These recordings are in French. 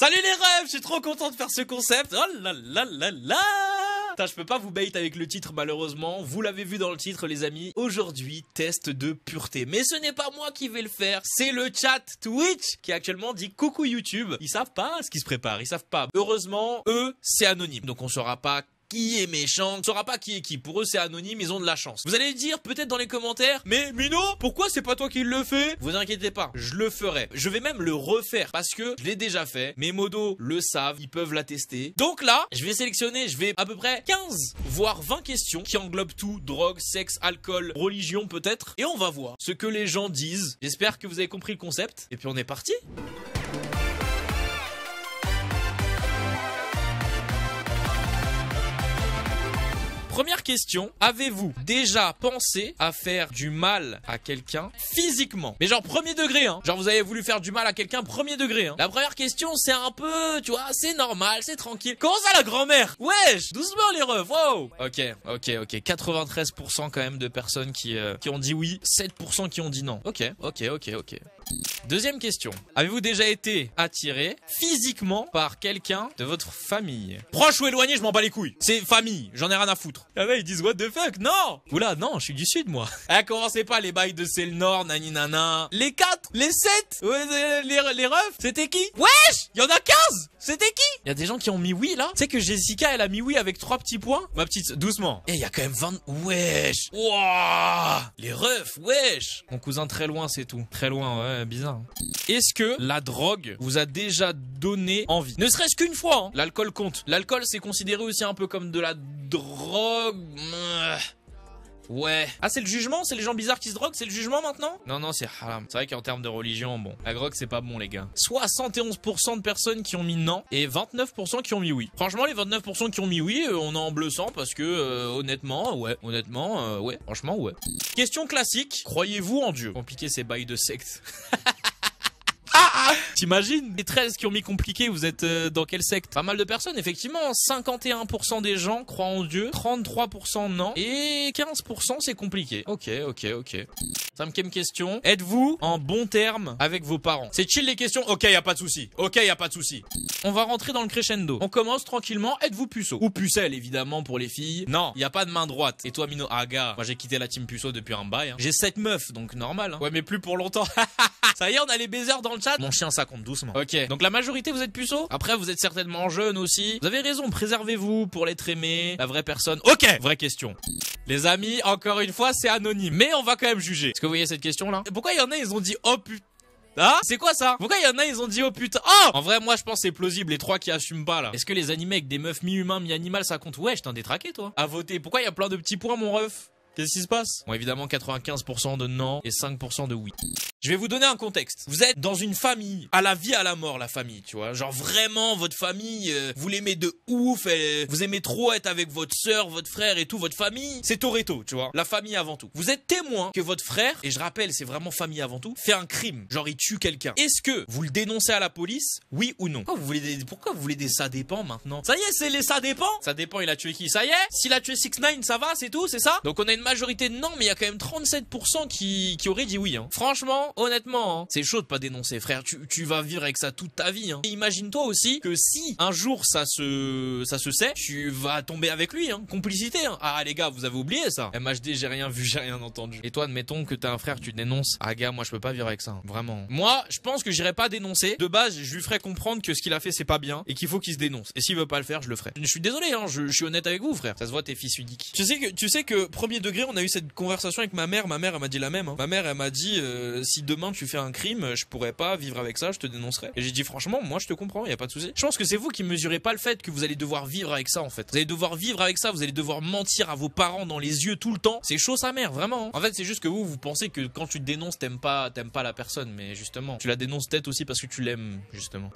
Salut les rêves, je suis trop content de faire ce concept. Oh là là là là je peux pas vous bait avec le titre malheureusement. Vous l'avez vu dans le titre les amis. Aujourd'hui, test de pureté. Mais ce n'est pas moi qui vais le faire, c'est le chat Twitch qui actuellement dit coucou YouTube. Ils savent pas ce qui se prépare, ils savent pas. Heureusement, eux, c'est anonyme. Donc on saura pas qui est méchant, on saura pas qui est qui. Pour eux, c'est anonyme, ils ont de la chance. Vous allez dire peut-être dans les commentaires, mais Mino, pourquoi c'est pas toi qui le fais Vous inquiétez pas, je le ferai. Je vais même le refaire parce que je l'ai déjà fait. Mes modos le savent, ils peuvent l'attester. Donc là, je vais sélectionner, je vais à peu près 15 voire 20 questions qui englobent tout drogue, sexe, alcool, religion peut-être, et on va voir ce que les gens disent. J'espère que vous avez compris le concept. Et puis on est parti. Première question, avez-vous déjà pensé à faire du mal à quelqu'un physiquement Mais genre premier degré, hein. Genre vous avez voulu faire du mal à quelqu'un premier degré, hein. La première question, c'est un peu, tu vois, c'est normal, c'est tranquille. Comment ça la grand-mère Wesh Doucement les refs, wow Ok, ok, ok. 93% quand même de personnes qui, euh, qui ont dit oui, 7% qui ont dit non. Ok, ok, ok, ok. Deuxième question. Avez-vous déjà été attiré physiquement par quelqu'un de votre famille Proche ou éloigné, je m'en bats les couilles. C'est famille, j'en ai rien à foutre. Ah ils disent what the fuck Non Oula, non, je suis du sud moi. Ah, commencez pas les bails de c'est le nord, naninana. Les 4 Les 7 euh, euh, Les, les, refs C'était qui Wesh Il y en a 15 C'était qui Il y a des gens qui ont mis oui là. Tu sais que Jessica, elle a mis oui avec trois petits points Ma petite, doucement. Et eh, il y a quand même 20... Wesh Les refs, wesh Mon cousin très loin, c'est tout. Très loin, ouais. Euh, bizarre. Hein. Est-ce que la drogue vous a déjà donné envie Ne serait-ce qu'une fois, hein. l'alcool compte. L'alcool, c'est considéré aussi un peu comme de la drogue. Ouais. Ah, c'est le jugement C'est les gens bizarres qui se droguent C'est le jugement maintenant Non, non, c'est haram. C'est vrai qu'en termes de religion, bon, la drogue, c'est pas bon, les gars. 71% de personnes qui ont mis non et 29% qui ont mis oui. Franchement, les 29% qui ont mis oui, euh, on est en bleu sang parce que, euh, honnêtement, ouais. Honnêtement, euh, ouais. Franchement, ouais. Question classique. Croyez-vous en Dieu Compliqué ces bails de secte. T'imagines Les 13 qui ont mis compliqué, vous êtes euh, dans quel secte Pas mal de personnes, effectivement. 51% des gens croient en Dieu, 33% non, et 15% c'est compliqué. Ok, ok, ok. Cinquième question. Êtes-vous en bon terme avec vos parents C'est chill les questions Ok, y a pas de souci. Ok, y a pas de souci. On va rentrer dans le crescendo. On commence tranquillement. Êtes-vous puceau Ou pucelle, évidemment, pour les filles. Non, y a pas de main droite. Et toi, Mino Aga, ah, moi j'ai quitté la team puceau depuis un bail. Hein. J'ai 7 meufs, donc normal. Hein. Ouais, mais plus pour longtemps. ça y est, on a les baiser dans le chat. Mon chien, ça compte doucement. Ok. Donc la majorité, vous êtes puceau Après, vous êtes certainement jeune aussi. Vous avez raison, préservez-vous pour l'être aimé, la vraie personne. Ok, vraie question. Les amis, encore une fois, c'est anonyme. Mais on va quand même juger vous voyez cette question là Pourquoi il y en a ils ont dit oh putain hein? ah, c'est quoi ça Pourquoi il y en a ils ont dit oh putain Oh En vrai moi je pense c'est plausible les trois qui assument pas là. Est-ce que les animés avec des meufs mi-humains mi-animal ça compte Ouais je t'en détraqué toi. À voter. Pourquoi il y a plein de petits points mon ref Qu'est-ce qui se passe Bon évidemment 95% de non et 5% de oui. Je vais vous donner un contexte. Vous êtes dans une famille, à la vie, à la mort, la famille, tu vois. Genre vraiment, votre famille, euh, vous l'aimez de ouf, vous aimez trop être avec votre soeur, votre frère et tout, votre famille, c'est Toretto, tu vois. La famille avant tout. Vous êtes témoin que votre frère, et je rappelle, c'est vraiment famille avant tout, fait un crime. Genre il tue quelqu'un. Est-ce que vous le dénoncez à la police, oui ou non Pourquoi vous voulez des, pourquoi vous voulez des ça dépend maintenant Ça y est, c'est les ça dépend Ça dépend, il a tué qui Ça y est S'il a tué 6 9 ça va, c'est tout, c'est ça Donc on a une majorité de non, mais il y a quand même 37% qui, qui auraient dit oui. Hein. Franchement, honnêtement, hein. c'est chaud de pas dénoncer, frère. Tu, vas vivre avec ça toute ta vie. Hein. Imagine-toi aussi que si un jour ça se, ça se sait, tu vas tomber avec lui. Hein. Complicité. Hein. Ah les gars, vous avez oublié ça. Eh, MHD, j'ai rien vu, j'ai rien entendu. Et toi, admettons que t'as un frère, tu dénonces. Ah gars, moi je peux pas vivre avec ça. Hein. Vraiment. Moi, je pense que j'irai pas dénoncer. De base, je lui ferai comprendre que ce qu'il a fait c'est pas bien et qu'il faut qu'il se dénonce. Et s'il veut pas le faire, je le ferai. Je suis désolé, je, je, suis honnête avec vous, frère. Ça se voit, t'es fils Tu sais que, tu sais que premier degré, on a eu cette conversation avec ma mère. Ma mère, elle m'a dit la même. Ma mère, elle m'a dit euh, demain tu fais un crime, je pourrais pas vivre avec ça, je te dénoncerai. Et j'ai dit franchement, moi je te comprends, il y a pas de souci. Je pense que c'est vous qui mesurez pas le fait que vous allez devoir vivre avec ça en fait. Vous allez devoir vivre avec ça, vous allez devoir mentir à vos parents dans les yeux tout le temps. C'est chaud sa mère, vraiment. Hein. En fait, c'est juste que vous vous pensez que quand tu te dénonces, t'aimes pas t'aimes pas la personne, mais justement, tu la dénonces peut-être aussi parce que tu l'aimes justement.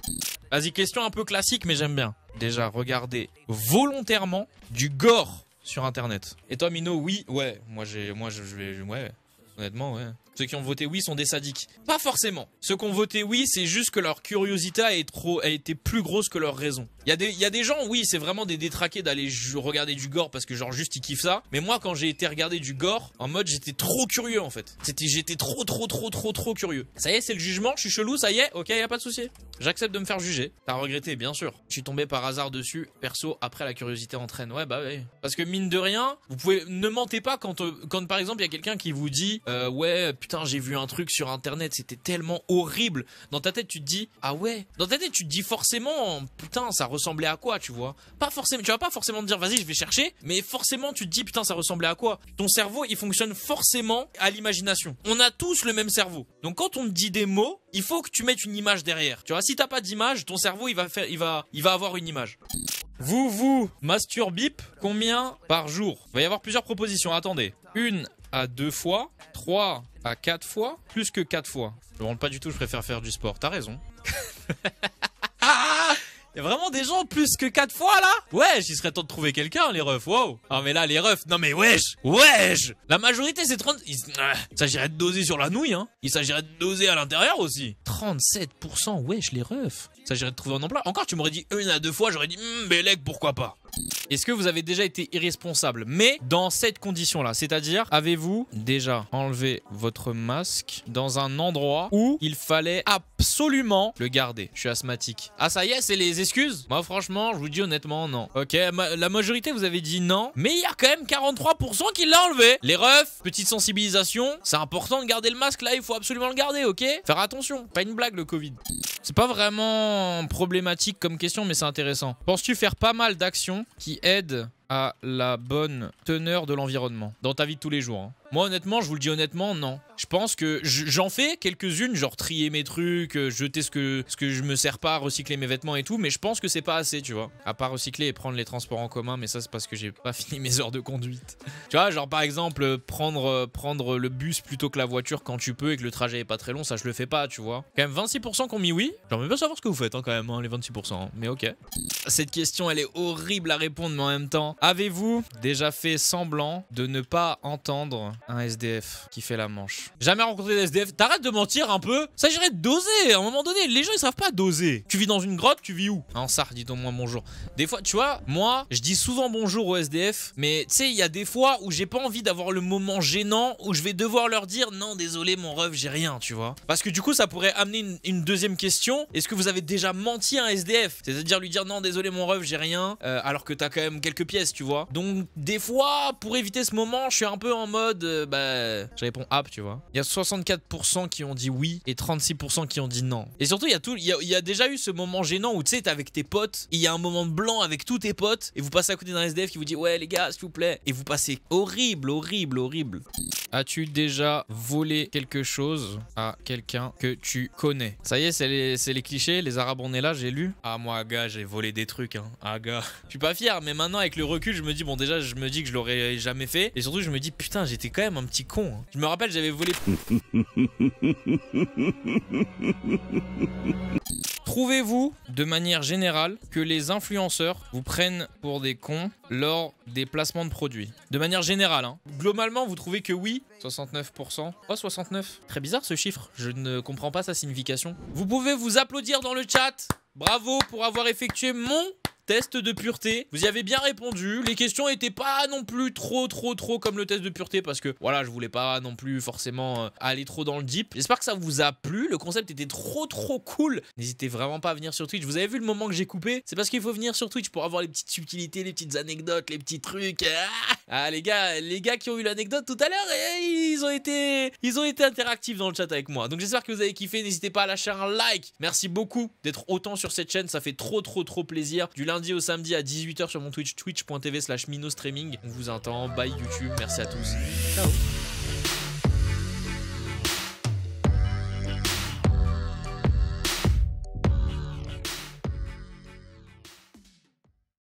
Vas-y, question un peu classique mais j'aime bien. Déjà regardez volontairement du gore sur internet. Et toi Mino, oui, ouais, moi j'ai moi je vais ouais, honnêtement ouais. Ceux qui ont voté oui sont des sadiques. Pas forcément. Ceux qui ont voté oui, c'est juste que leur curiosité a été, trop, a été plus grosse que leur raison. Il y, a des, y a des gens, oui, c'est vraiment des détraqués d'aller regarder du gore parce que genre juste ils kiffent ça. Mais moi, quand j'ai été regarder du gore, en mode j'étais trop curieux en fait. C'était J'étais trop, trop, trop, trop, trop curieux. Ça y est, c'est le jugement, je suis chelou, ça y est, ok, y a pas de souci. J'accepte de me faire juger. T'as regretté, bien sûr. Je suis tombé par hasard dessus, perso, après la curiosité entraîne. Ouais, bah ouais. Parce que mine de rien, vous pouvez, ne mentez pas quand, euh, quand par exemple il y a quelqu'un qui vous dit, euh, ouais, putain, j'ai vu un truc sur internet, c'était tellement horrible. Dans ta tête, tu te dis, ah ouais. Dans ta tête, tu te dis forcément, putain, ça ressemblait à quoi, tu vois. Pas forcément, tu vas pas forcément te dire, vas-y, je vais chercher, mais forcément, tu te dis, putain, ça ressemblait à quoi. Ton cerveau, il fonctionne forcément à l'imagination. On a tous le même cerveau. Donc quand on te dit des mots, il faut que tu mettes une image derrière. Tu vois, si t'as pas d'image, ton cerveau, il va faire, il va, il va avoir une image. Vous vous masturbip combien par jour Il va y avoir plusieurs propositions, attendez. Une à deux fois, trois à quatre fois, plus que quatre fois. Je rentre pas du tout, je préfère faire du sport. T'as raison. Ah, il y a vraiment des gens plus que quatre fois là Wesh, il serait temps de trouver quelqu'un les refs, wow Ah mais là les refs, non mais wesh Wesh La majorité c'est 30... Ah, il, s'agirait de doser sur la nouille hein Il s'agirait de doser à l'intérieur aussi 37% wesh les refs Il s'agirait de trouver un emploi. Encore tu m'aurais dit une à deux fois, j'aurais dit hmm, mais Bélec pourquoi pas est-ce que vous avez déjà été irresponsable Mais dans cette condition-là, c'est-à-dire, avez-vous déjà enlevé votre masque dans un endroit où il fallait absolument le garder Je suis asthmatique. Ah ça y est, c'est les excuses Moi franchement, je vous dis honnêtement, non. Ok, la majorité vous avez dit non, mais il y a quand même 43% qui l'a enlevé. Les refs, petite sensibilisation, c'est important de garder le masque là, il faut absolument le garder, ok Faire attention, pas une blague le Covid. C'est pas vraiment problématique comme question, mais c'est intéressant. Penses-tu faire pas mal d'actions qui aident à la bonne teneur de l'environnement dans ta vie de tous les jours hein moi, honnêtement, je vous le dis honnêtement, non. Je pense que j'en fais quelques-unes, genre trier mes trucs, euh, jeter ce que, ce que je me sers pas, recycler mes vêtements et tout, mais je pense que c'est pas assez, tu vois. À part recycler et prendre les transports en commun, mais ça, c'est parce que j'ai pas fini mes heures de conduite. tu vois, genre par exemple, prendre, euh, prendre le bus plutôt que la voiture quand tu peux et que le trajet est pas très long, ça, je le fais pas, tu vois. Quand même 26% ont mis oui. J'aimerais bien savoir ce que vous faites, hein, quand même, hein, les 26%, hein, mais ok. Cette question, elle est horrible à répondre, mais en même temps, avez-vous déjà fait semblant de ne pas entendre un SDF qui fait la manche. Jamais rencontré SDF. T'arrêtes de mentir un peu. S'agirait de doser. À un moment donné, les gens, ils savent pas doser. Tu vis dans une grotte, tu vis où ah, En Sarre, dis au moins bonjour. Des fois, tu vois, moi, je dis souvent bonjour aux SDF. Mais tu sais, il y a des fois où j'ai pas envie d'avoir le moment gênant où je vais devoir leur dire non, désolé, mon ref, j'ai rien, tu vois. Parce que du coup, ça pourrait amener une, deuxième question. Est-ce que vous avez déjà menti à un SDF C'est-à-dire lui dire non, désolé, mon ref, j'ai rien. Euh, alors que t'as quand même quelques pièces, tu vois. Donc, des fois, pour éviter ce moment, je suis un peu en mode euh, bah, je réponds app, ah, tu vois. Il y a 64% qui ont dit oui et 36% qui ont dit non. Et surtout, il y a tout, il y déjà eu ce moment gênant où tu sais, t'es avec tes potes, il y a un moment blanc avec tous tes potes et vous passez à côté d'un SDF qui vous dit ouais les gars, s'il vous plaît, et vous passez horrible, horrible, horrible. As-tu déjà volé quelque chose à quelqu'un que tu connais Ça y est, c'est les, clichés, les arabes on est là, j'ai lu. Ah moi gars, j'ai volé des trucs, hein. Ah gars. Je suis pas fier, mais maintenant avec le recul, je me dis, bon déjà, je me dis que je l'aurais jamais fait. Et surtout, je me dis, putain, j'étais quand même un petit con. Hein. Je me rappelle, j'avais volé... Trouvez-vous, de manière générale, que les influenceurs vous prennent pour des cons lors des placements de produits De manière générale, hein. Globalement, vous trouvez que oui 69%. Oh, 69 Très bizarre ce chiffre, je ne comprends pas sa signification. Vous pouvez vous applaudir dans le chat Bravo pour avoir effectué mon test de pureté. Vous y avez bien répondu. Les questions étaient pas non plus trop, trop, trop comme le test de pureté parce que voilà, je voulais pas non plus forcément euh, aller trop dans le deep. J'espère que ça vous a plu. Le concept était trop, trop cool. N'hésitez vraiment pas à venir sur Twitch. Vous avez vu le moment que j'ai coupé C'est parce qu'il faut venir sur Twitch pour avoir les petites subtilités, les petites anecdotes, les petits trucs. Ah, ah les gars, les gars qui ont eu l'anecdote tout à l'heure, eh, ils ont été, ils ont été interactifs dans le chat avec moi. Donc j'espère que vous avez kiffé. N'hésitez pas à lâcher un like. Merci beaucoup d'être autant sur cette chaîne. Ça fait trop, trop, trop plaisir. Du lundi au samedi à 18h sur mon Twitch, twitch.tv slash minostreaming. On vous entend Bye YouTube. Merci à tous. Ciao.